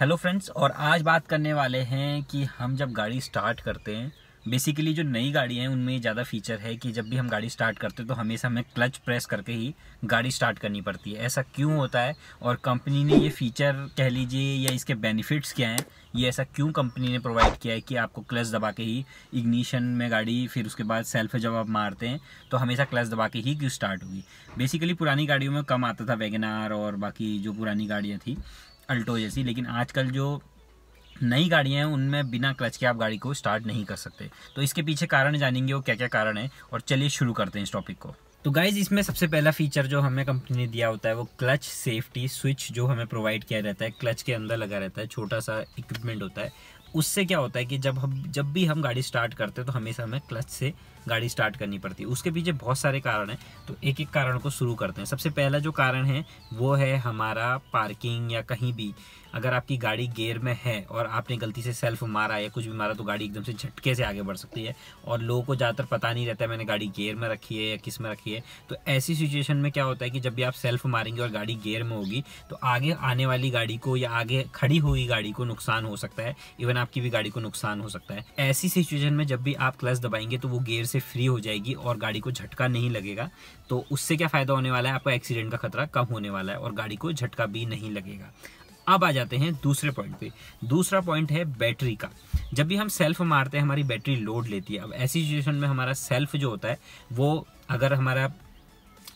hello friends और आज बात करने वाले हैं कि हम जब गाड़ी स्टार्ट करते हैं बेसिकली जो नई गाड़ी हैं उनमें ज़्यादा फीचर है कि जब भी हम गाड़ी स्टार्ट करते हैं तो हमेशा हमें क्लच प्रेस करके ही गाड़ी स्टार्ट करनी पड़ती है ऐसा क्यों होता है और कंपनी ने ये फीचर कह लीजिए या इसके बेनिफिट्स क्या हैं ये ऐसा क्यों कंपनी ने प्रोवाइड किया है कि आपको क्लच दबा के ही इग्निशन में गाड़ी फिर उसके बाद सेल्फ जब आप मारते हैं तो हमेशा क्लच दबा के ही क्यों स्टार्ट होगी बेसिकली पुरानी गाड़ियों में कम आता था वैगनार और बाकी जो पुरानी गाड़ियाँ थी अल्टो जैसी लेकिन आजकल जो नई गाड़ियाँ हैं उनमें बिना क्लच के आप गाड़ी को स्टार्ट नहीं कर सकते तो इसके पीछे कारण जानेंगे वो क्या क्या कारण है और चलिए शुरू करते हैं इस टॉपिक को तो गाइज इसमें सबसे पहला फीचर जो हमें कंपनी ने दिया होता है वो क्लच सेफ्टी स्विच जो हमें प्रोवाइड किया रहता है क्लच के अंदर लगा रहता है छोटा सा इक्विपमेंट होता है उससे क्या होता है कि जब हम जब भी हम गाड़ी स्टार्ट करते हैं तो हमेशा हमें क्लच से गाड़ी स्टार्ट करनी पड़ती है उसके पीछे बहुत सारे कारण हैं तो एक एक कारण को शुरू करते हैं सबसे पहला जो कारण है वो है हमारा पार्किंग या कहीं भी अगर आपकी गाड़ी गेयर में है और आपने गलती से सेल्फ मारा या कुछ भी मारा तो गाड़ी एकदम से झटके से आगे बढ़ सकती है और लोगों को ज़्यादातर पता नहीं रहता है मैंने गाड़ी गेयर में रखी है या किस में रखी है तो ऐसी सिचुएशन में क्या होता है कि जब भी आप सेल्फ मारेंगे और गाड़ी गेयर में होगी तो आगे आने वाली गाड़ी को या आगे खड़ी हुई गाड़ी को नुकसान हो सकता है इवन आपकी भी गाड़ी को नुकसान हो सकता है ऐसी सिचुएशन में जब भी आप क्लच दबाएंगे तो वो गेयर से फ्री हो जाएगी और गाड़ी को झटका नहीं लगेगा तो उससे क्या फ़ायदा होने वाला है आपका एक्सीडेंट का खतरा कम होने वाला है और गाड़ी को झटका भी नहीं लगेगा अब आ जाते हैं दूसरे पॉइंट पे दूसरा पॉइंट है बैटरी का जब भी हम सेल्फ मारते हैं हमारी बैटरी लोड लेती है अब ऐसी सिचुएशन में हमारा सेल्फ जो होता है वो अगर हमारा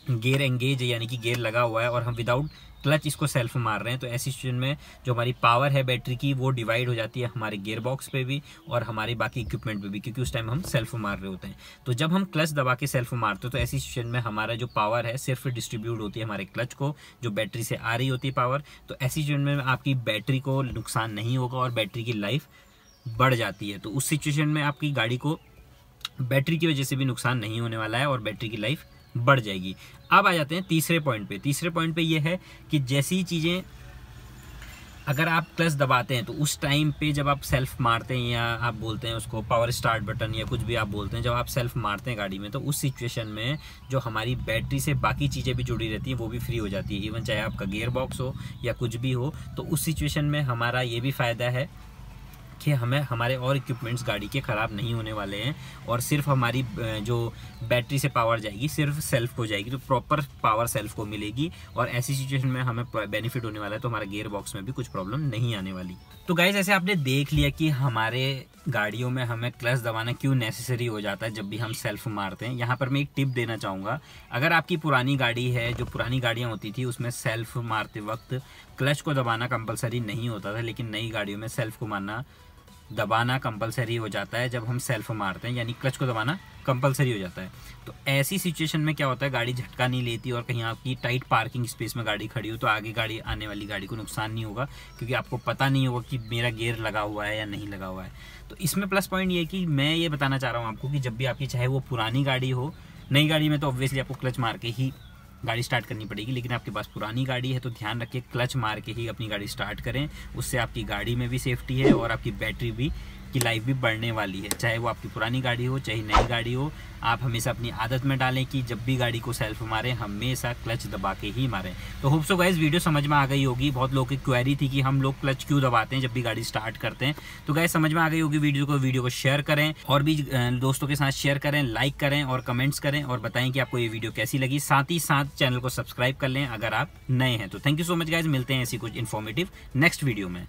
गेयर एंगेज है यानी कि गेयर लगा हुआ है और हम विदाउट क्लच इसको सेल्फ मार रहे हैं तो ऐसी सिचुएशन में जो हमारी पावर है बैटरी की वो डिवाइड हो जाती है हमारे गेयर बॉक्स पे भी और हमारे बाकी इक्विपमेंट पे भी क्योंकि उस टाइम हम सेल्फ मार रहे होते हैं तो जब हम क्लच दबा के सेल्फ मारते हैं तो ऐसी सिचुएशन में हमारा जो पावर है सिर्फ डिस्ट्रीब्यूट होती है हमारे क्लच को जो बैटरी से आ रही होती है पावर तो ऐसी सिचुएशन में आपकी बैटरी को नुकसान नहीं होगा और बैटरी की लाइफ बढ़ जाती है तो उस सिचुएशन में आपकी गाड़ी को बैटरी की वजह से भी नुकसान नहीं होने वाला है और बैटरी की लाइफ बढ़ जाएगी अब आ जाते हैं तीसरे पॉइंट पे तीसरे पॉइंट पे ये है कि जैसी चीज़ें अगर आप क्लच दबाते हैं तो उस टाइम पे जब आप सेल्फ मारते हैं या आप बोलते हैं उसको पावर स्टार्ट बटन या कुछ भी आप बोलते हैं जब आप सेल्फ मारते हैं गाड़ी में तो उस सिचुएशन में जो हमारी बैटरी से बाकी चीज़ें भी जुड़ी रहती हैं वो भी फ्री हो जाती है इवन चाहे आपका गेयर बॉक्स हो या कुछ भी हो तो उस सिचुएशन में हमारा ये भी फ़ायदा है कि हमें हमारे और इक्विपमेंट्स गाड़ी के ख़राब नहीं होने वाले हैं और सिर्फ हमारी जो बैटरी से पावर जाएगी सिर्फ सेल्फ को जाएगी तो प्रॉपर पावर सेल्फ को मिलेगी और ऐसी सिचुएशन में हमें बेनिफिट होने वाला है तो हमारा गेयर बॉक्स में भी कुछ प्रॉब्लम नहीं आने वाली तो गाइज ऐसे आपने देख लिया कि हमारे गाड़ियों में हमें क्लच दबाना क्यों नेसेसरी हो जाता है जब भी हम सेल्फ मारते हैं यहाँ पर मैं एक टिप देना चाहूँगा अगर आपकी पुरानी गाड़ी है जो पुरानी गाड़ियाँ होती थी उसमें सेल्फ मारते वक्त क्लच को दबाना कंपलसरी नहीं होता था लेकिन नई गाड़ियों में सेल्फ को मारना दबाना कंपलसरी हो जाता है जब हम सेल्फ मारते हैं यानी क्लच को दबाना कंपलसरी हो जाता है तो ऐसी सिचुएशन में क्या होता है गाड़ी झटका नहीं लेती और कहीं आपकी टाइट पार्किंग स्पेस में गाड़ी खड़ी हो तो आगे गाड़ी आने वाली गाड़ी को नुकसान नहीं होगा क्योंकि आपको पता नहीं होगा कि मेरा गेयर लगा हुआ है या नहीं लगा हुआ है तो इसमें प्लस पॉइंट ये कि मैं ये बताना चाह रहा हूँ आपको कि जब भी आपकी चाहे वो पुरानी गाड़ी हो नई गाड़ी में तो ऑब्वियसली आपको क्लच मार के ही गाड़ी स्टार्ट करनी पड़ेगी लेकिन आपके पास पुरानी गाड़ी है तो ध्यान रखिए क्लच मार के ही अपनी गाड़ी स्टार्ट करें उससे आपकी गाड़ी में भी सेफ्टी है और आपकी बैटरी भी आपकी लाइफ भी बढ़ने वाली है चाहे वो आपकी पुरानी गाड़ी हो चाहे नई गाड़ी हो आप हमेशा अपनी आदत में डालें कि जब भी गाड़ी को सेल्फ मारें हमेशा क्लच दबा के ही मारें तो होप सो गैस वीडियो समझ में आ गई होगी बहुत लोगों की क्वेरी थी कि हम लोग क्लच क्यों दबाते हैं जब भी गाड़ी स्टार्ट करते हैं तो गैस समझ में आ गई होगी वीडियो को वीडियो को शेयर करें और भी दोस्तों के साथ शेयर करें लाइक करें और कमेंट्स करें और बताएं कि आपको ये वीडियो कैसी लगी साथ ही साथ चैनल को सब्सक्राइब कर लें अगर आप नए हैं तो thank you so much guys मिलते हैं ऐसी कुछ इन्फॉर्मेटिव नेक्स्ट वीडियो में